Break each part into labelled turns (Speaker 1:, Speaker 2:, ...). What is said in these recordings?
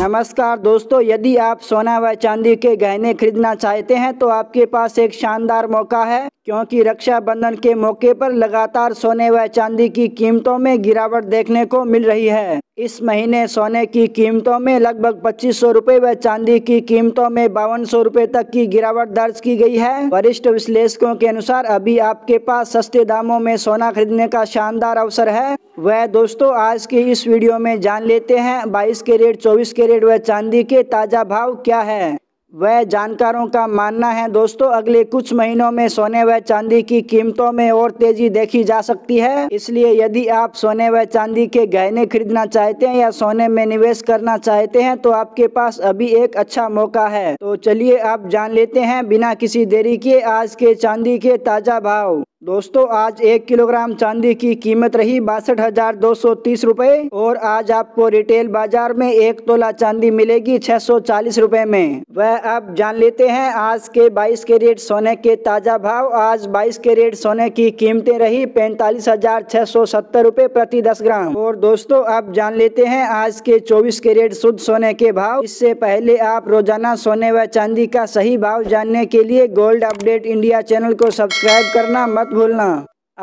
Speaker 1: नमस्कार दोस्तों यदि आप सोना व चांदी के गहने खरीदना चाहते हैं तो आपके पास एक शानदार मौका है क्योंकि रक्षाबंधन के मौके पर लगातार सोने व चांदी की कीमतों में गिरावट देखने को मिल रही है इस महीने सोने की कीमतों में लगभग पच्चीस सौ व चांदी की कीमतों में बावन सौ तक की गिरावट दर्ज की गई है वरिष्ठ विश्लेषकों के अनुसार अभी आपके पास सस्ते दामों में सोना खरीदने का शानदार अवसर है वह दोस्तों आज के इस वीडियो में जान लेते हैं 22 कैरेट 24 कैरेट व चांदी के ताज़ा भाव क्या है वह जानकारों का मानना है दोस्तों अगले कुछ महीनों में सोने व चांदी की कीमतों में और तेजी देखी जा सकती है इसलिए यदि आप सोने व चांदी के गहने खरीदना चाहते हैं या सोने में निवेश करना चाहते हैं तो आपके पास अभी एक अच्छा मौका है तो चलिए आप जान लेते हैं बिना किसी देरी के आज के चांदी के ताज़ा भाव दोस्तों आज एक किलोग्राम चांदी की कीमत रही बासठ हजार दो सौ तीस रूपए और आज आपको रिटेल बाजार में एक तोला चांदी मिलेगी छह सौ चालीस रूपए में वह अब जान लेते हैं आज के बाईस के रेट सोने के ताज़ा भाव आज बाईस के रेट सोने की कीमतें रही पैंतालीस हजार छह सौ सत्तर रूपए प्रति दस ग्राम और दोस्तों अब जान लेते हैं आज के चौबीस के रेट शुद्ध सोने के भाव इससे पहले आप रोजाना सोने व चांदी का सही भाव जानने के लिए गोल्ड अपडेट इंडिया चैनल को सब्सक्राइब करना मत भूलना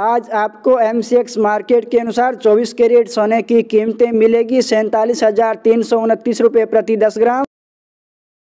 Speaker 1: आज आपको एम मार्केट के अनुसार 24 कैरेट सोने की कीमतें मिलेगी सैंतालीस हज़ार तीन सौ उनतीस रुपये प्रति दस ग्राम